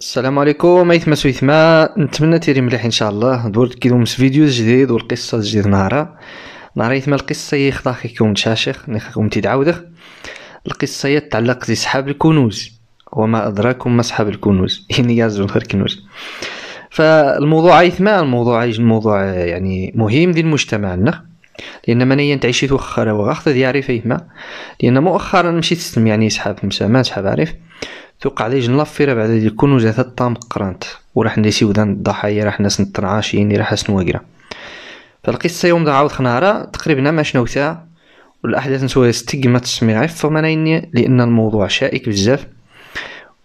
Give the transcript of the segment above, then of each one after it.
السلام عليكم ايثما سويتما نتمنى تيري مليح ان شاء الله دورت كيدوم فيديو جديد والقصه جديد نهارا نهار يتما القصه هي خطاخيكم تشاشخ نخيكم تيدعاودخ القصه هي تتعلق بسحاب الكنوز وما ادراكم ما سحاب الكنوز يعني يازون غير كنوز فالموضوع ايثما الموضوع الموضوع يعني مهم للمجتمع لان مانيا تعيش توخر وغاخت ديالي ما لان مؤخرا مشيت تسلم يعني سحاب مسا ما سحاب عارف توقع لي جن فيرا بعد ديال الكون جات الطام قرانت وراح نديسي ودان الضحايا راح ناس نطرعاشيني راح نواقرا فالقصة يوم دا عاود خنارا تقريبا ما شنو شنوتها والاحداث نسوا ستيغما تسمي عارف مانايني لان الموضوع شائك بزاف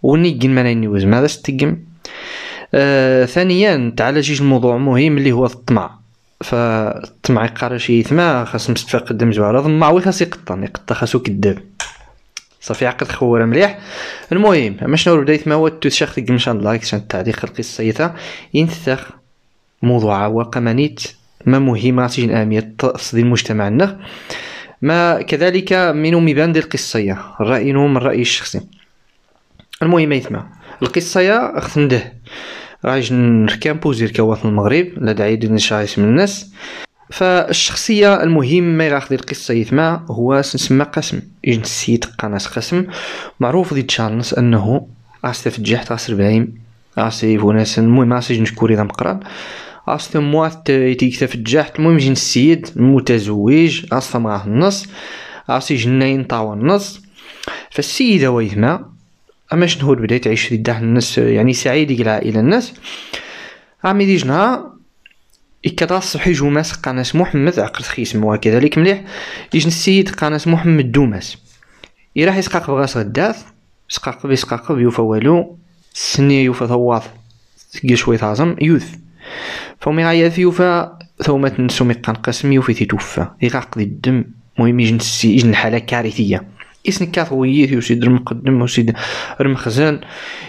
وني كين مانايني وزم هذا ستيغم آه ثانيا تعالى جيج الموضوع مهم اللي هو الطمع فتمعي يقرا شي يثما خاص مستفاق قدام ضم ضماوي خاص يقطن يقطع خاصو كذاب صافي عقد خوره مليح المهم اما شنو بدا يثما هو تشخ ديك مشان لايك شان التعليق القصه يثا ينثخ موضوع وقمانيت ما مهمة أهمية تصدير مجتمعنا ما كذلك منهم يبان ديال القصية رأيهم من الراي الشخصي المهم يثما القصة يا أخت نده رايج نركامبوزي الكواطن المغرب لا داعي للنشايش من الناس فالشخصيه المهمة ما ياخذ القصه يتما هو سنسمى قاسم يجن السيد قناص قاسم معروف دي تشارلز انه عاصي فجحت تاصر بايم عاصي فوناس المهم عاصي نشكوري ذا مقرا عاصي موات يتيك تفجحت المهم جن السيد المتزوج عاصي معاه النص عاصي جنين طاوى النص فالسيده ويتما اما شنو بداية في داح الناس يعني سعيد العائلة الناس عمي دي جنها يكراس صحي جوماس قناس محمد عقل خيسم كذلك مليح يجن السيد قناس محمد دوماس يراح يسقاق بغاس غداث سقاق بيسقاق يوفا والو سني يوفا ثواث تقي شوي ثازم يوث فمي في يوفا ثومات نسومي قنقسم يوفي تتوفى يغاق ذي الدم مهم يجن السيد يجن الحالة كارثية اسن يسنكات هو سيد المقدم سيد المخزن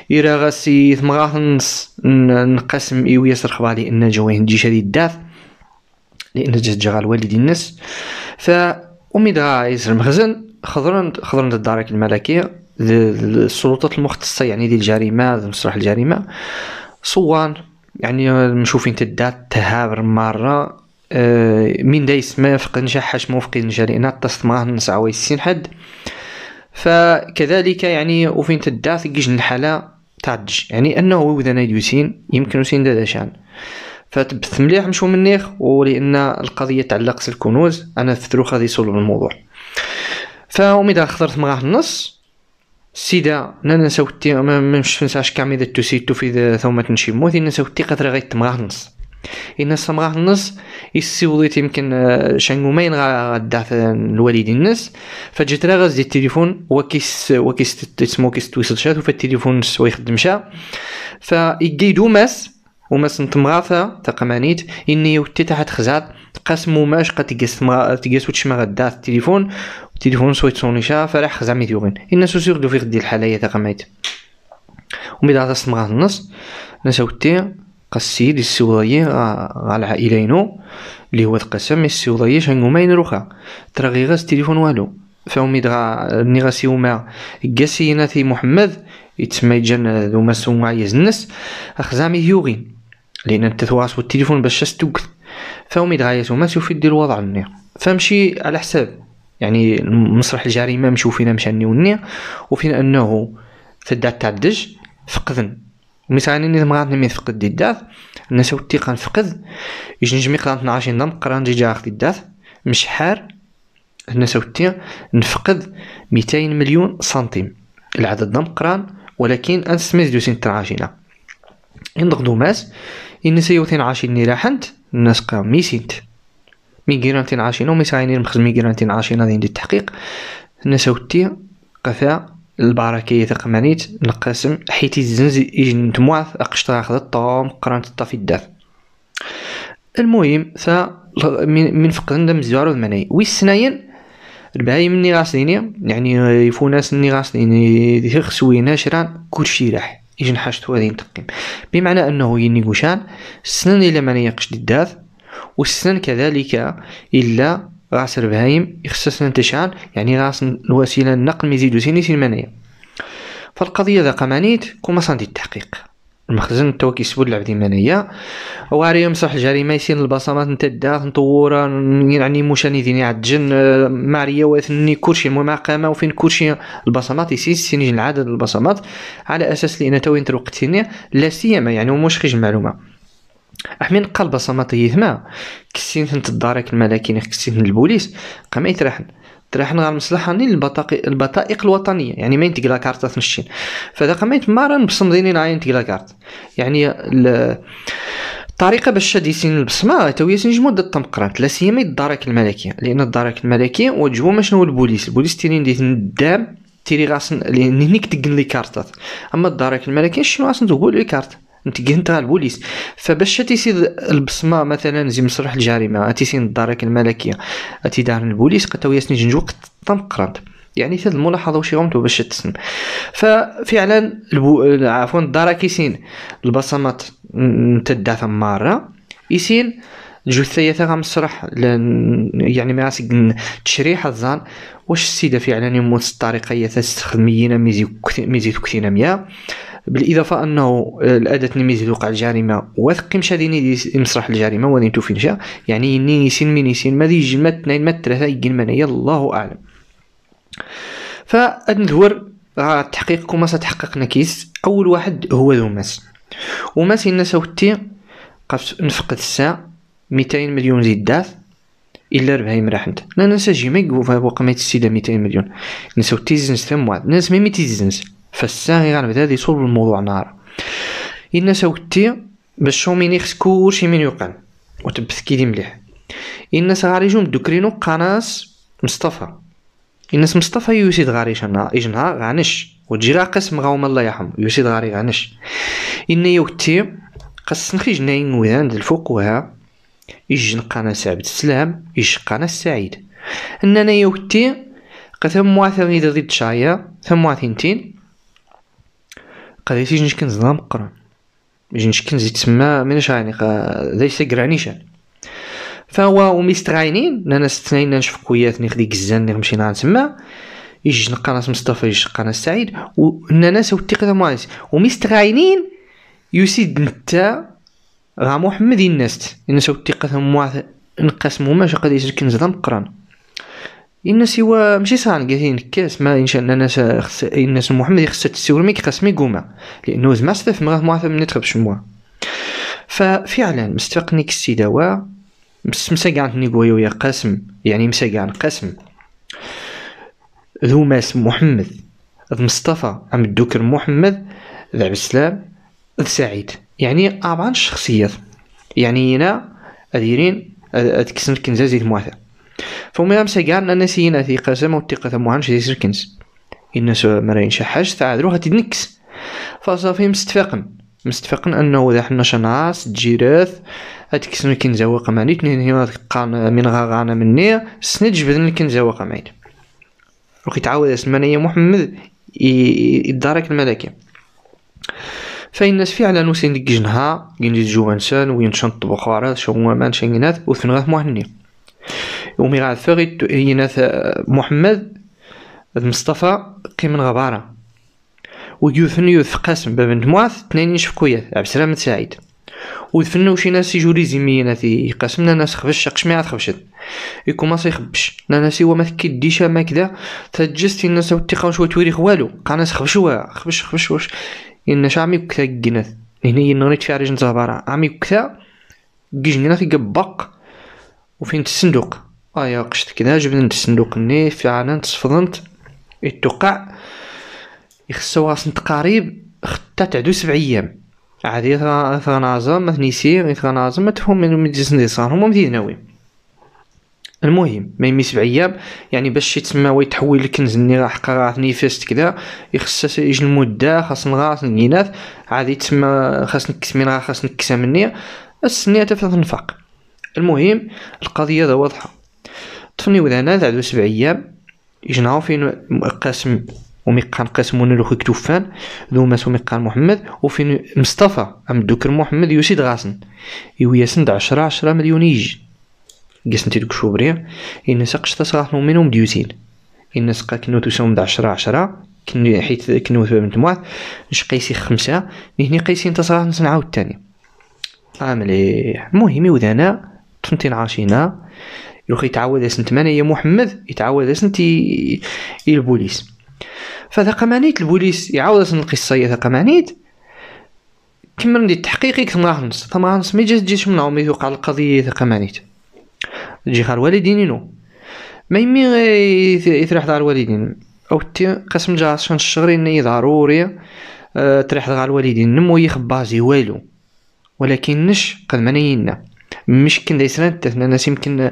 يرى غاسي ثمغاث نص نقسم إيو ياسر خبالي أن جوين نجي شادي الداث لأن جات جا الوالد الناس ف أميد ياسر المخزن خضرن خضرن الدارك الملكية السلطات المختصة يعني ديال الجريمة دي مسرح الجريمة صوان يعني مشوفين تدات تهابر مرة آه، من دايس ما فقدنش حاش موفقين جرينا تصماه نسعوي السين حد فكذلك يعني وفين تدا ثقيج الحاله الدج يعني انه وذنا يوسين يمكن وسين دادا شان فتبث مليح مشو منيخ ولان القضيه تعلق الكنوز انا فترو غادي يصلوا الموضوع فوميدا خضرت معاه النص سيدا نانا ساوتي ما مش نساش كامي ذا توسيتو في ثومة نشي موثي نساوتي قدر غيت معاه النص إن سمراح النص يسيوليت يمكن آه، شان يومين غدا آه، الوالدين الناس فجات راه غاز دي التليفون وكيس وكيس تسمو كيس تويسل شات وفي التليفون سوي يخدم شا فيقيدو ماس وماس نتمغاثا تقمانيت إني وتي تحت خزات قسمو ماش قد تقاس تقاس وتش ما غدا التليفون التليفون سويت صوني شا فرح خزا ميتيوغين إن سوسيغ دو في غدي الحالة هي تقمانيت ومي دعتا سمراح النص تي بقى السيد يسوضي غا آه، العائله ينو اللي هو تقسم مي يسوضيش انو ما ينروخا ترى غي غاز التليفون والو فهم يدغا ني وما هما محمد يتسمى يجن ذو مسو معيز الناس اخزامي يوغين لان انت تواصل التليفون باش تستوكت فهم يدغايتو ما سوف يدير الوضع النير فمشي على حساب يعني مسرح الجريمه مشو فينا مشى وني وفينا انه تدع تعدج فقدن مثلا اني مرات نمي فقد دي الداث الناس ودي قنفقد يجي نجمي قران نعرف نضم قران جي جاخ دي الداث مش حار الناس ودي نفقد 200 مليون سنتيم العدد ضم قران ولكن انس سميز دو سين تراجينا ينضغدو ماس الناس يوتين عاشين ني راحنت الناس قام ميسينت مي جيرانتين عاشين ومي ساينين مخزمي جيرانتين عاشين غادي ندير التحقيق الناس قا قفا البركية تقمانيت نقسم حيت الزنز يجي نتمواث أقشطا خذ الطوم قرانت في الداف المهم ث من من فقدنا دم زوارو وي ويسناين البهاي مني غاسليني يعني يفو ناس مني غاسليني خسوينا شران كلشي راح يجي نحاشت هذه نتقيم بمعنى انه ينيغوشان السنن الى ما يقش الداف والسنن كذلك الا راس البهايم يخصصنا انتشان يعني راس الوسيله النقل ميزيدو سيني سيمانيه فالقضيه ذا قمانيت كما صندي التحقيق المخزن التوكي سبول العبد المنية واري يمسح الجريمة يسين البصمات نتا الدار نطورا يعني مشاندين عاد الجن آه، معرية واثني كلشي المهم عقامة وفين كلشي البصمات يسين سيني العدد البصمات على أساس لأن توين تروقتيني لا سيما يعني وموش خيج المعلومة أحمين قال بصمات يثما خصني نثنت الدرك الملكي خصني البوليس قميت راحن تراحن غير المصلحه ني البطائق الوطنيه يعني ما لا كارت تنشين فهذا قام يتمرن بصمديني نعاين لا كارت يعني الطريقه باش سين البصمه هي جمو ضد التمقرات لا سيما الدرك الملكي لان الدرك الملكي وجهو ما شنو البوليس البوليس تيرين ديت الدام تيري غاسن لان هنيك تقن لي كارتات اما الدرك الملكي شنو غاسن تقول لي كارت نتقنتها البوليس فباش تيسيد البصمه مثلا زي مسرح الجريمه تيسين الدارك الملكيه دار البوليس قد ياسني جنجو قد تنقرض يعني هذه الملاحظه واش غمتو باش تسم ففعلا البو... عفوا الدرك يسين البصمات دافا مره يسين جثية تاع مسرح لن... يعني ما تشريح الظن واش السيده فعلا يموت الطريقه هي تستخدم ميزي ميزي كثينا ميا بالاضافه انه الأداة نميز وقع الجريمه وثق مشاديني مسرح الجريمه ولم توفي يعني نيسين مينيسين ماذي سين ماذا اثنين ثلاثه يجي المنايا الله اعلم فادندور تحقيق كما ستحقق نكيس اول واحد هو ذو ماس وماس إن سوتي قفت نفقد الساعه 200 مليون زيدات الا ربحي مراحنت لا ننسى جيمي وقمت السيده 200 مليون نسو تيزنس ثم واحد ناس ميمي تيزنس فالساغي غنبدا غادي يصوب الموضوع نار إنا ساوتي باش شوميني خص كلشي من يوقن وتبث كيدي مليح الناس غاريجهم دوكرينو قناص مصطفى الناس مصطفى يوسيد غاريش انا اجنها غانش وتجي راه قسم غاوم الله يرحم يوسيد غاري غانش ان يوتي قص نخرج ناين ويان الفوق وها يجن قناص عبد السلام يجن قناص سعيد اننا يوتي قثم مواثر إذا ضد شايا ثم مواثنتين جنش كنز زنا قران جنش كنز تما من شايني ليس شان فهو وميستغاينين نانا ستنين نشوف كوياتني خدي كزان ني مشينا تما يجي نقناس مصطفى يجي قناس سعيد وناس وتيق مايس وميستغاينين يسيد نتا غا محمد الناس الناس وتيق ثم نقسمو ماشي قد يسكن زنا قران ان سوا ماشي صان قالت نكاس ما ان شاء الله ناس خص الناس محمد خصها تسور ميك مي ميكوما لانه زعما سلف مغاه معثم نتخب شموا ففعلا مستقنيك السيداوا دوا مسمسا كاع نيكويو يا قاسم يعني مسا كاع قاسم ذو ماس محمد ذ مصطفى عم الدكر محمد ذا عبد السلام ذ سعيد يعني اربعه شخصيات يعني هنا اديرين اتكسن كنزازي المواثق فهم Formule Amsterdam na nasin aty qasama uti qathamuhan shi sirkins. Innas mara inshahaj ta'adruha tidniks. فصافي مستفقن مستفقن انه اذا حنا شنعاس تجيراث هادكسن الكنزاوق معني تنين هنا قان من غاغانا مني سنج بدن الكنزاوق معين روكي تعاود يا محمد يدارك الملكة فإن الناس فعلا وسين ديك جنها جنجي جوانسان وين شنط بخارات شو مان شنينات وثنغاث مهني ومي ثغي يناث محمد مصطفى قيمن غبارة ويوثن يوث قاسم بابن تمواث تنين شفكويات عبد السلام سعيد ويثفن شي ناس يجوري زمينا في قاسم ناس خفش ميعاد خبشت يكون ما يخبش ناس هو ما ديشا ما كدا تجست الناس وتيقا شويه تويريخ والو قا ناس خفش خبش خفش خفش واش ان شامي كتا كينات هنا ينغريت في عريج زهبارة عمي كيجنينا في قبق وفين الصندوق ايا قشت كدا جبنا الصندوق ني فعلا تصفضنت يتوقع يخصو راس تقريب حتى تعدو سبع ايام عادي ثنازم ثنيسي ثنازم تفهم من مدزن صار هما ناوي المهم ما يمي سبع ايام يعني باش يتسمى ويتحول الكنز ني راح قرات نيفست كدا يخصها يجي المده خاص نغاس نينات عادي تما خاص نكس من خاص نكسا مني السنيه تفضل نفاق المهم القضيه ذا واضحه طفني ودانا زادو سبع أيام يجنعو فين قاسم وميقان قاسم ونلوخ كتوفان ذو ماس وميقان محمد وفين مصطفى أم دوكر محمد يوسيد غاسن يوياسن عشرة عشرة مليون يجي قاسم تيدوك شوبريا إن ساقش تسغاث منهم ديوسين إن سقا كنو تسوم عشرة عشرة كن حيت كنو ثبا مجموعة نش قيسي خمسة نهني قيسي تسغاث نسنعاود تاني آه مليح المهم ودانا تنتين عاشينا يروح يتعود اسم ثمانية محمد يتعود اسم تي البوليس فذا قمانيت البوليس يعاود اسم يا ذا قمانيت كمل ندير تحقيقي ثمانية نص ثمانية ونص مي جات من عمري توقع القضية ذا قمانيت جي خال والدين نو ما يمي يتريح دار الوالدين او تي قسم جا شان الشغري اني ضروري آه، تريح دار الوالدين نمو يخبازي والو ولكن نش قد ما نينا مش كنا يسران تاثنا ناس يمكن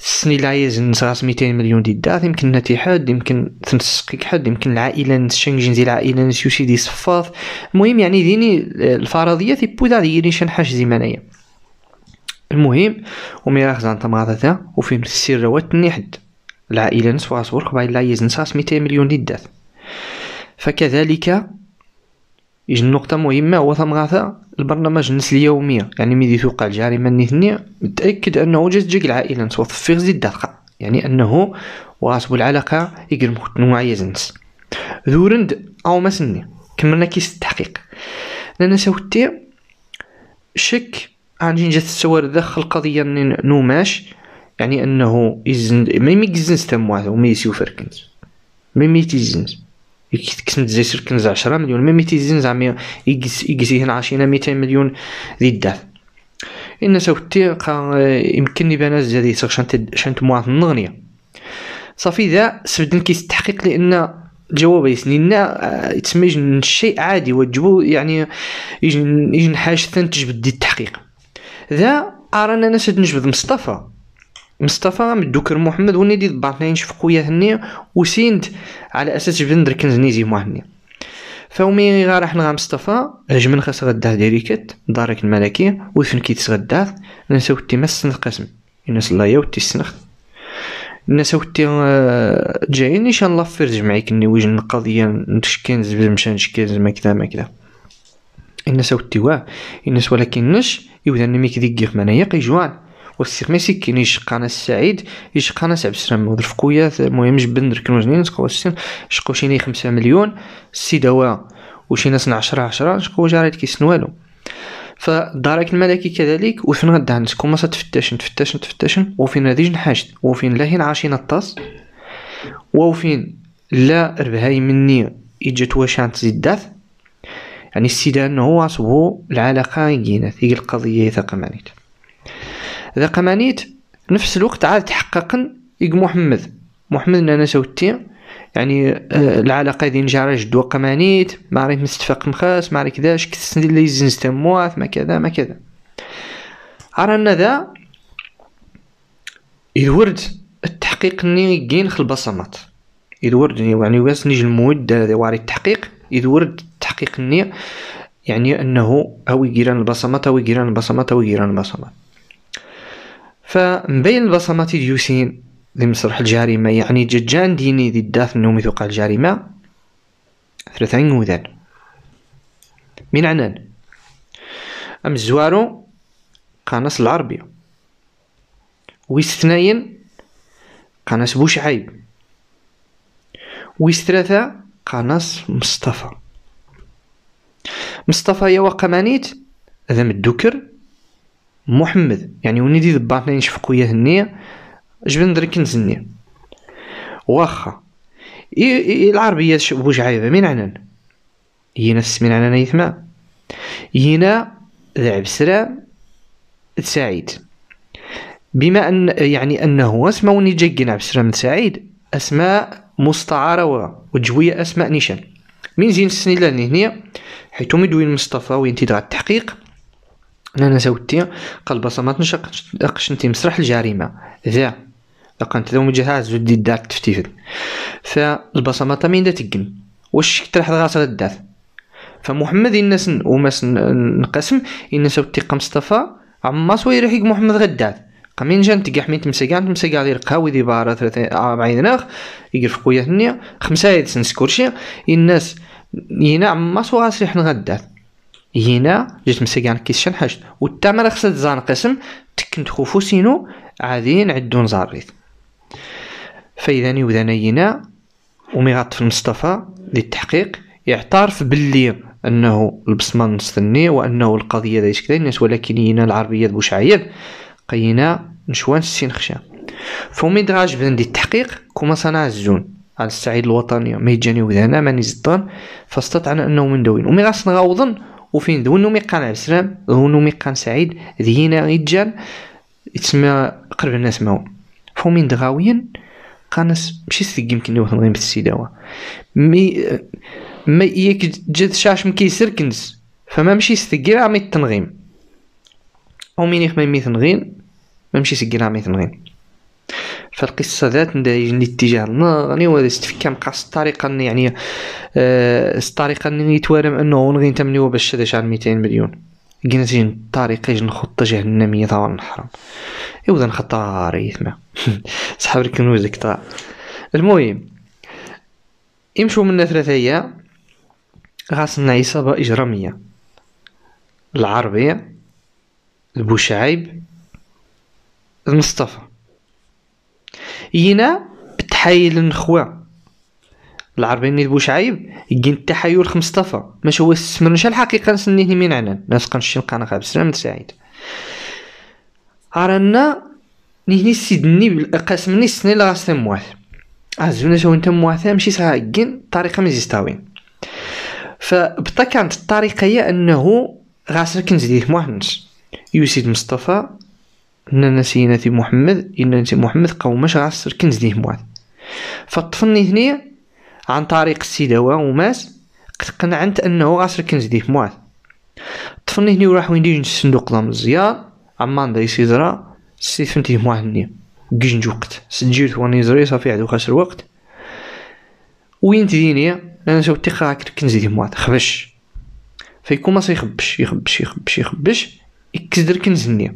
السنين العايز نصغر 200 مليون دي الدار يمكن ناتي حد يمكن تنسقيك حد يمكن العائلة نتشنجين جنزي العائلة نسيوسي دي صفاف المهم يعني ديني الفرضية تيبودا ديري شنحاش زي مانايا المهم ومي خزان تمغاطة ذا وفي السير روات حد العائلة نسوا صور قبايل العايز نصغر 200 مليون دي الدار فكذلك يجي نقطة مهمة هو ثمغاثة البرنامج النس اليومية يعني ملي توقع الجريمة ني نيثني متأكد أنه جات جيك العائلة نصوت في غزي الدقة يعني أنه واسبو العلاقة يقرم نوعية زنس ذورند أو ما سني كملنا كيس التحقيق لأن ساوتي شك جين جات السوار داخل القضية نوماش يعني أنه يزن ما يميك زنس تموات وما يسيو ما كنت زي كنز 10 مليون ميم تيزين زعما هنا عشرين 200 مليون ذي الدافع إن سوتي قا يمكن يبان زاد شانت شانت مواعظ النغنية صافي ذا سبدن كيس التحقيق لأن يسني آه، يسنينا تسمى شيء عادي وجبو يعني يجن يجن حاجة ثانيه تجبد التحقيق ذا أرانا أنا سد نجبد مصطفى مصطفى مدوكر محمد نيدي ضبعتناين شوف خويا هني وسينت على اساس جبنا دركن زنيزي مو هني فومي غير راح نغا مصطفى جمن خاص غداه ديريكت دارك الملكي وثن كيتس غداه نساو تيمس سنخ قسم الناس الله ياو تيسنخ الناس وتي آه، جايين ان شاء الله فرج معيك ني وجن القضيه نشكين زبل مشان نشكين زعما كذا ما كذا الناس وتي واه الناس ولكن نش يودا نميك ديك مانايا جوان والسيق ما كاين يشقى ناس سعيد يشقى ناس عبد السلام وظرف خويا المهم جبن دركن جنين شقو السن شقو شيني خمسة مليون سي دوا وشي ناس عشرة عشرة شقو جاريت كيسن والو فدارك الملكي كذلك وفين غدا عندكم ما تفتشن تفتاشن تفتشن وفين هذيج نحاجت وفين لا نعاشي عاشين الطاس وفين لا ربهاي مني يجت واش تزيدات يعني السيدان هو عصبو العلاقة يجينا في القضية يثق مانيت ذا قمانيت نفس الوقت عاد تحققن يق محمد محمد أنا سوتي يعني آه العلاقة ذي نجارج دو قمانيت ما عرفت مستفق مخاس ما ريت كذاش كتسند اللي يزنز تمواث ما كذا ما كذا أرانا ذا الورد التحقيق ني كين خل بصمات يدورد يعني،, يعني واس نجي المودة ذي واري التحقيق ورد التحقيق ني يعني أنه أوي جيران البصمات أوي جيران البصمات أوي جيران البصمات فمن بين البصمات ديوسين لمسرح الجريمة يعني ججان ديني ذي الداث أنه مثقال الجريمة ثلاثين وذان من عنان أم الزوارو العربي العربية ويستثنين قناص بوشعيب ويستثلاثة قناص مصطفى مصطفى يا مانيت ذا الدكر محمد يعني ونيدي ضباطني نشفق يا النية جبن درك نزني واخا إي العربية بوج عايبة من عنان ينا السمين عنان يثما ينا ذعب سرام سعيد بما أن يعني أنه اسماء ونجيكين عبد السلام سعيد أسماء مستعارة وجوية أسماء نيشان من زين السنين لهنيا حيث مدوين مصطفى وين تدغى التحقيق انا ساوتي قال بصمات قشنتي مسرح الجريمه ذا لقنت ذا مجهز ودي دار تفتيفت فالبصمات مين تقن واش كتر حد غاصر الداث فمحمد الناس وماس نقسم الناس وتيقى مصطفى عما سوي رحيق محمد غداد قمين جان تقاح مين تمسكا تمسكا غير قهوي دي بارا عين اخ يقرف خويا هنية خمسة سنسكورشي الناس ينا عما سوي ريحنا غداد هنا جيت مسي كاع كيسشن تا مالا خصها تكن تخوفو سينو عادي نعدو نزاريت فإذا يبدانا هنا ومي غطفل المصطفى للتحقيق يعترف باللي انه البصمه نستني وانه القضيه دايش كذا الناس ولكن هنا العربيه بوشعيب قينا نشوان السين خشا فمي دراج بدن دي التحقيق كما صنع الزون على السعيد الوطني ما يجاني وذانا ماني زدان فاستطعنا انه من دوين ومي غاس نغوضن وفين دون ميقان عسلام دون ميقان سعيد ذينا رجال يتسمى قرب الناس ماو فومين دغاوين قانس ماشي سيك يمكن يوثن غير بالسيداوة مي ما يك جد شاش مكيسر سركنس فما مشي سدقير عمي التنغيم او مين يخمم ميثنغين ما مشي سدقير عمي تنغيم فالقصه ذات دايجني اتجاه غني وهذا فيك مقاس الطريقه يعني آه الطريقه اللي يتوارم انه غني تمنيو باش هذا شعر 200 مليون قلنا تجي الطريقة جن خطة جهنمية طوال الحرام إوا ذا نخطار يثما صحاب الكنوز ذاك المهم يمشوا منا ثلاثة أيام غاصلنا عصابة إجرامية العربية البوشعيب المصطفى ينا بالتحايل نخوا العربي ني بوشعيب كين التحايل خمسطفة ماش هو السمر نشا الحقيقة نسنيه من عنان ناس قنشي نقانا غاب سلام سعيد عرانا نهني سيدني بالقاسمني سنين لغاس تمواث عزونا شو انت مواثا ماشي ساعة كين طريقة مزيستاوين فبطا كانت الطريقة هي انه غاسر كنزديه مواحنش يوسيد مصطفى نسينا سيناتي محمد نسي محمد قوماش غاس كنز ديه موعد فطفني هنيا عن طريق السي و وماس قد قنعنت أنه غاسر كنز ديه موعد طفني هني وراح وين ديجن الصندوق ضم الزيار عمان داي سيزرا سي فهمتي موعد هنيا كيجنج وقت سجلت واني زري صافي عدو خاسر وقت وين تديني انا شو تيقا كنز ديه موعد خبش فيكون ما سيخبش يخبش يخبش يخبش يكسدر كنزني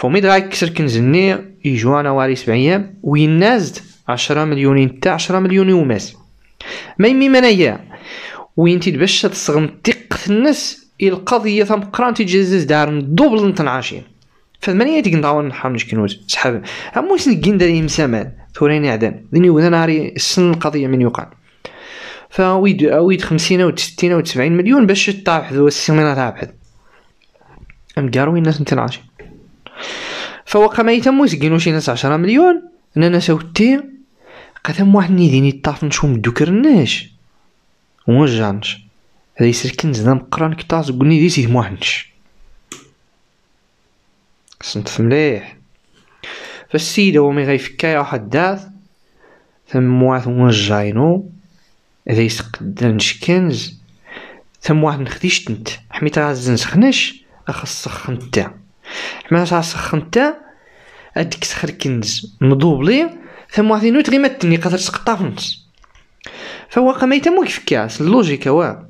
فميد كسر كنز-ني يجوا انا واري سبع ايام وينازد عشرة مليونين تاع عشرة مليون وماس ما يمي منايا وين تيتبش تصغم تيق الناس القضية ثم قران تيجزز دار دوبل عاشين فالمانية تيك نعاون نحاول نشكنوز سحاب امو سنكين داري مسامان ثوريني عدان ذني وذا ناري السن القضية من يقال فويد ويد خمسين او ستين او تسعين مليون باش تابحث تاع تابحث ام قاروين الناس عاشين فوق ما يتم يسكنو شي ناس عشرة مليون انا ناس ودي قدام واحد نيديني الطافنش ومدوكرناش ومجانش هذا يسير كنز نام قران كتاز قلني دي سيد موحنش سنت مليح هو مي غيفكا واحد داث ثم واحد وجاينو هذا يسقدان كنز ثم واحد نخديش تنت حميت راه الزنسخناش اخص سخنت ما سخن تا هاديك سخر كنز مضوبلي ثم نوت غي متني قادر تقطع في النص فواقع ما يتمو كاس اللوجيكا وا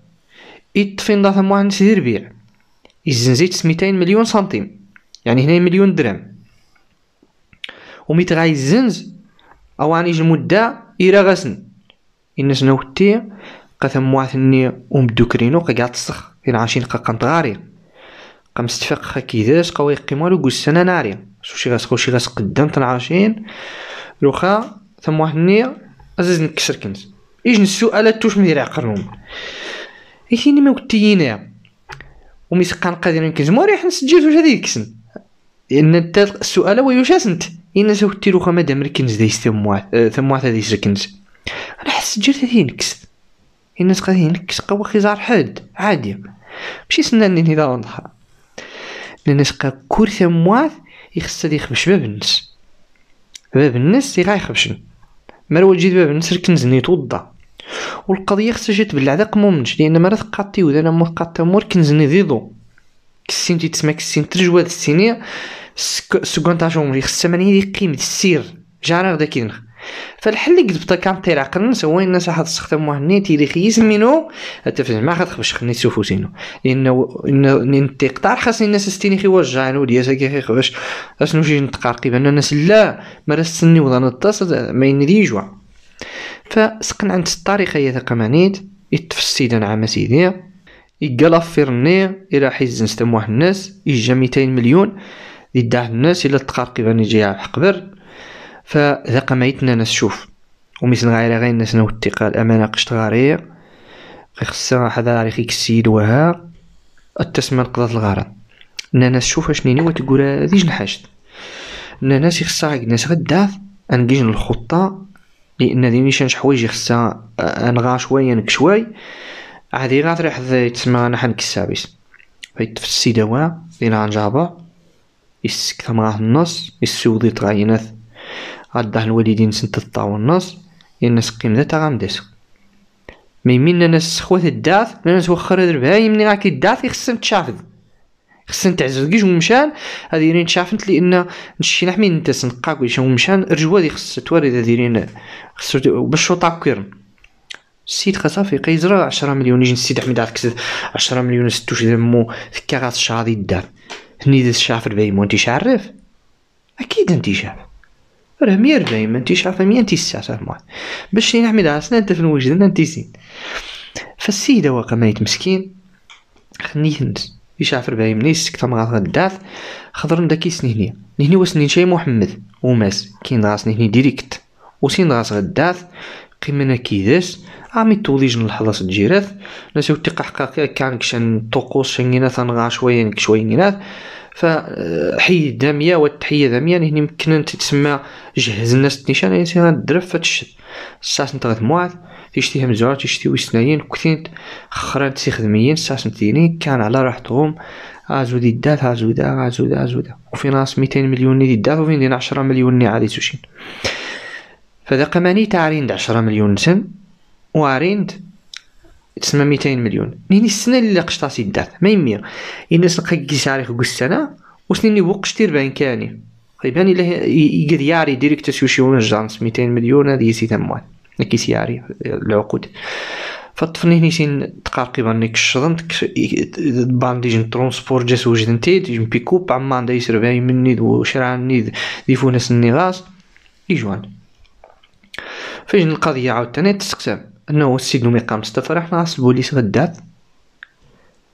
يطفين ضاثا موان سيدي ربيع يزنزيت سميتين مليون سنتيم يعني هنا مليون درهم وميت غاي الزنز او عنيج المدة إيرا غسن الناس نوتي قثم واثني ومدوكرينو دوكرينو قاقات الصخ فين عاشين قا تغاري قام خا كيداس قوي قيم والو قوس انا ناري شي غاس شي غاسق قدام تنعاشين لوخا ثم واحد النية ازاز نكسر كنز ايجن السؤالات توش مدير عقرهم ايتيني ميو قلتينا وميسقان قادر يمكن موري حنا سجلت واش كسن لان انت السؤال ويوش اسنت ان سوتي لوخا مادام الكنز دايس ثم واحد آه، دايس الكنز انا حس سجلت هذه نكس الناس قاعدين نكس قوا خزار حد عادي ماشي سنان اللي دارو لأناس ككور تموات يخصها يخبش باب الناس باب الناس يغا يخبشن مروا جيد باب الناس الكنز نيتوضا والقضية خصها جات بالعذاق ممنش لأن ما راه ودانا ما تقاطي مور كنزني ضيضو كسين تيتسمى كسين ترجوا هاد السينية سكونتاج عمري خصها ماني قيمة السير جا غدا كينخ فالحل اللي قد كان تير عقلنس هو الناس راح تستخدم واحد تيريخيس منو حتى في الجماعه خاطخبش خني سوفوسينو لانه ان تقطع خاصني الناس استيني خي وجعانو ديال ساكي خي باش اشنو شي نتقارقي بان الناس لا ما راسني وضان الطاس ما ينريجوا فسقن عند الطريقه هي ثقمانيت يتفسيدا عام سيدي يقلا فيرني الى حيز نستم واحد الناس يجا 200 مليون يدعى الناس الى تقارقي بان يجي حقبر فذا قمعيت ناس شوف ومثل غير غير الناس نوثق الأمانة قشت غرير خصها حضاري خيك السيد وها التسمى القضاة الغرض ناس شوف اشنيني وتقول هذيش الحاجة ناس يخصها ناس غداف انجيج الخطة لأن ديني شانش حوايج خصها انغا آه، شوية نك شوي عادي غا تريح تسمى نحن كسابيس في السيدة وا عن عنجابة يسكت معاه النص يسودي تغينات غادح الوالدين سنت الطاو النص الناس قيم تا غامدس ما منا ناس الداث الدعث ناس وخر الرباي مني غاكي الداث يخصن تشافد خصن تعزل كيش ومشان هادي رين تشافنت لان نشي نحمي انت سنقا كيش ومشان رجوا دي خص توارد هذه رين خص باش طاكيرن السيد خصافي قيزرا 10 مليون يجي السيد حميد عاد كسد 10 مليون ستوش دمو ثكا غاس الشهر الداث هني ذا مو انتي شعرف اكيد انتي شعرف راه ربعين ما نتيش عارفه ستة عشر استعتاه باش نعمل عرسنا سنان في الوجد نتي زين فالسيده واقع ميت مسكين خنيت نس يشعفر باهي مني سكت مع غداث خضر ندا كيسني هني نهني وسنين شي محمد وماس كين راس نهني ديريكت وسين راس غداث قيمنا كيداس عمي توليج نلحظة الجيراث نسيو تيقا حقا كان كشان طقوس شنينا غا شوية شوية نينات فحي داميه والتحيه داميه يعني هنا يمكن تسمى جهز الناس النيشان يعني سير الدرب فتشد ساس نتا ثموات تيشتي همزوار تشتي ويسنين كثير خران خدميين ساس نتيني كان على راحتهم عزو دي الدات عزو دا عزو دا عزو دا وفي ناس 200 مليون دي الدات وفين دينا 10 مليون ني عادي توشين فذا قماني تاع عريند 10 مليون سن وعريند تسمى 200 مليون نيني السنه اللي سي دات ما يمي الناس نلقى كيساريخ كو السنه وسنين اللي وقش تير بان كاني طيب، هاني الا يقدر ياري ديريكت شي جانس 200 مليون هذه سي تموال كيس ياري العقود فطفني هني سين تقارقي نيك الشظنت باندي جن ترونسبور جاس وجد نتي جن بيكوب عما عندها يسر باي مني وشرعني دي فونس النغاس جوان فاش القضية عاوتاني تسقسام انه السيد ميقامس تفرحنا راس البوليس غدات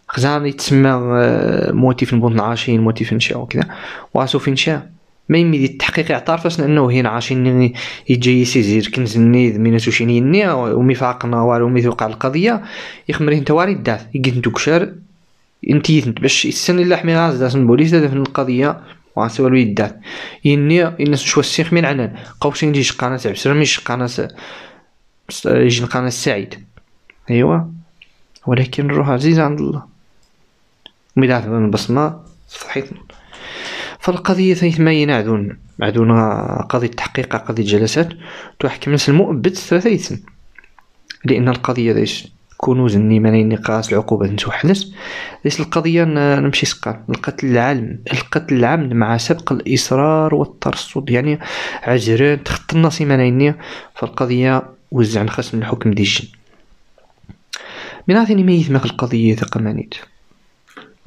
خزان يتسمى آه، موتيف نبوط عاشين موتيف نشا وكذا واسو في شا ما يمي التحقيق اعترف انه هي عاشين يجي سيزير كنز النيد من سوشيني ني ومي فاقنا والو مي توقع القضيه يخمرين تواري دات يقيت انتي يثنت باش يسن الا حمي غاز داس البوليس في القضيه وغنسوال يدات يني الناس شو السيخ من عنان قوسين جي شقانات عبسر مي شقانات يجي القناة السعيد ايوا ولكن الروح عزيزة عند الله ميدافع من البصمة صحيح فالقضية ثم ينعدون عدون قضية تحقيق قضية جلسات تحكم نفس المؤبد ثلاثيثا لأن القضية ليس كنوز النماني النقاس العقوبة نتوحدس ليس القضية نمشي سقا القتل العلم القتل العمد مع سبق الإصرار والترصد يعني عجران تخطنا سيمانين فالقضية وزع نخرج من الحكم ديال الجن من عاثني ميت ماخ القضية ثقة مانيت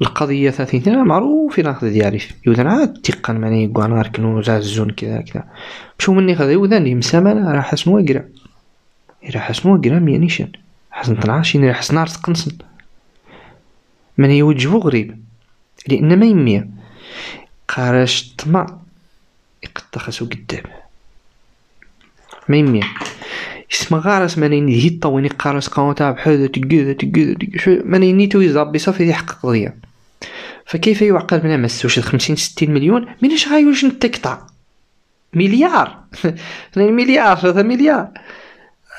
القضية ثلاثين معروف في ناخذ ديالي يوذن عاد تيقن ماني كوانا ركنو زع الزون كذا كذا مشو مني خذ يوذن لي راح راه حسن وقرا راه حسن وقرا ميانيشن حسن طلعاشين راح حسن عرس قنصن من يوجبو غريب لأن ما يمي قارش طمع يقطع خاسو قدام ما يمي يسمى غارس ماني نهيط طويني قارس قاونتا بحذا تقذا تقذا شو ماني نيتو يزربي صافي يحقق قضيه فكيف يعقل من امس واش 50 60 مليون مناش غاي واش نتقطع مليار يعني مليار ثلاثة مليار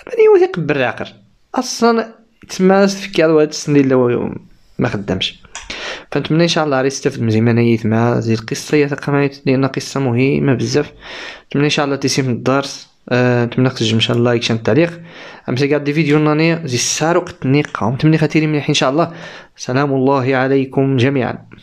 ماني وثيق بالراقر اصلا تما تفكر هاد السن لو ما خدامش فنتمنى ان شاء الله راه يستافد مزيان انا يثما زي القصه هي لان قصه مهمه بزاف نتمنى ان شاء الله تيسيم الدرس نتمنى تجم ان شاء الله يكشن التعليق امسي قاعد دي فيديو ناني زي السارق النقه ونتمنى خاتيري مليح ان شاء الله سلام الله عليكم جميعا